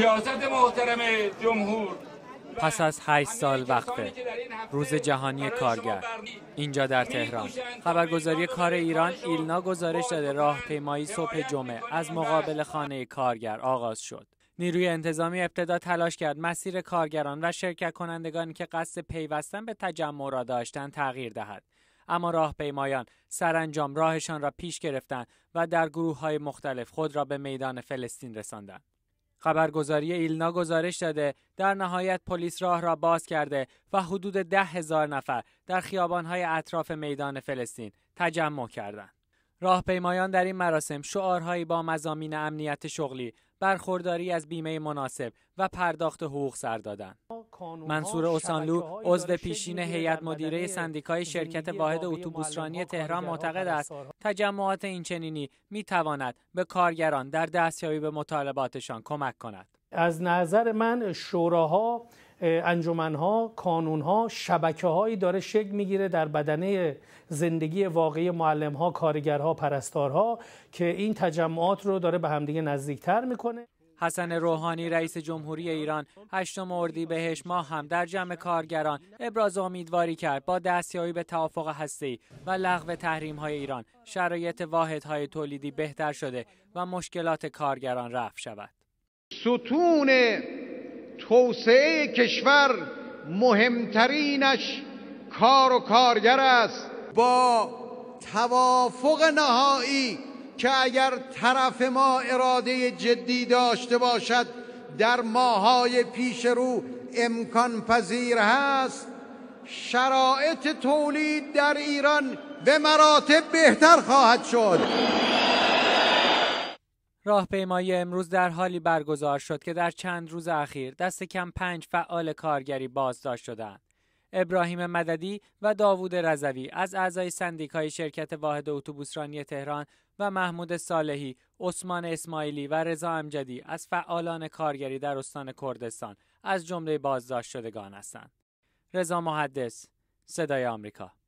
ریاست محترم جمهور پس از 8 سال وقفه روز جهانی کارگر اینجا در تهران خبرگزاری کار ایران ایلنا گزارش داده راهپیمایی صبح جمعه از مقابل خانه کارگر آغاز شد نیروی انتظامی ابتدا تلاش کرد مسیر کارگران و شرکت کنندگانی که قصد پیوستن به تجمع را داشتند تغییر دهد اما راهپیمایان سرانجام راهشان را پیش گرفتند و در گروه های مختلف خود را به میدان فلسطین رساندند خبرگزاری ایلنا گزارش داده در نهایت پلیس راه را باز کرده و حدود ده هزار نفر در خیابانهای اطراف میدان فلسطین تجمع کردند. راهپیمایان در این مراسم شعارهایی با مزامین امنیت شغلی، برخورداری از بیمه مناسب و پرداخت حقوق سر دادند. منصور اوسانلو عضو پیشین هیئت مدیره سندیکای شرکت واحد اتوبوسرانی تهران معتقد است تجمعات اینچنینی می تواند به کارگران در دستیابی به مطالباتشان کمک کند از نظر من شوراها انجمنها کانونها شبکه هایی داره شکل میگیره در بدنه زندگی واقعی معلمها کارگرها پرستارها که این تجمعات رو داره به همدیگه نزدیکتر میکنه حسن روحانی رئیس جمهوری ایران هشتم بهش ماه هم در جمع کارگران ابراز امیدواری کرد با دستیابی به توافق هسته‌ای و لغو های ایران شرایط های تولیدی بهتر شده و مشکلات کارگران رفع شود. ستون توسعه کشور مهمترینش کار و کارگر است با توافق نهایی که اگر طرف ما اراده جدی داشته باشد در ماهای پیش رو امکان پذیر هست شرایط تولید در ایران به مراتب بهتر خواهد شد راهپیمایی امروز در حالی برگزار شد که در چند روز اخیر دست کم پنج فعال کارگری بازداشت شدند ابراهیم مددی و داوود رضوی از اعضای سندیکای شرکت واحد اتوبوسرانی تهران و محمود صالحی، عثمان اسماعیلی و رضا امجدی از فعالان کارگری در استان کردستان از جمله بازداشت شدگان هستند. رضا محدث، صدای آمریکا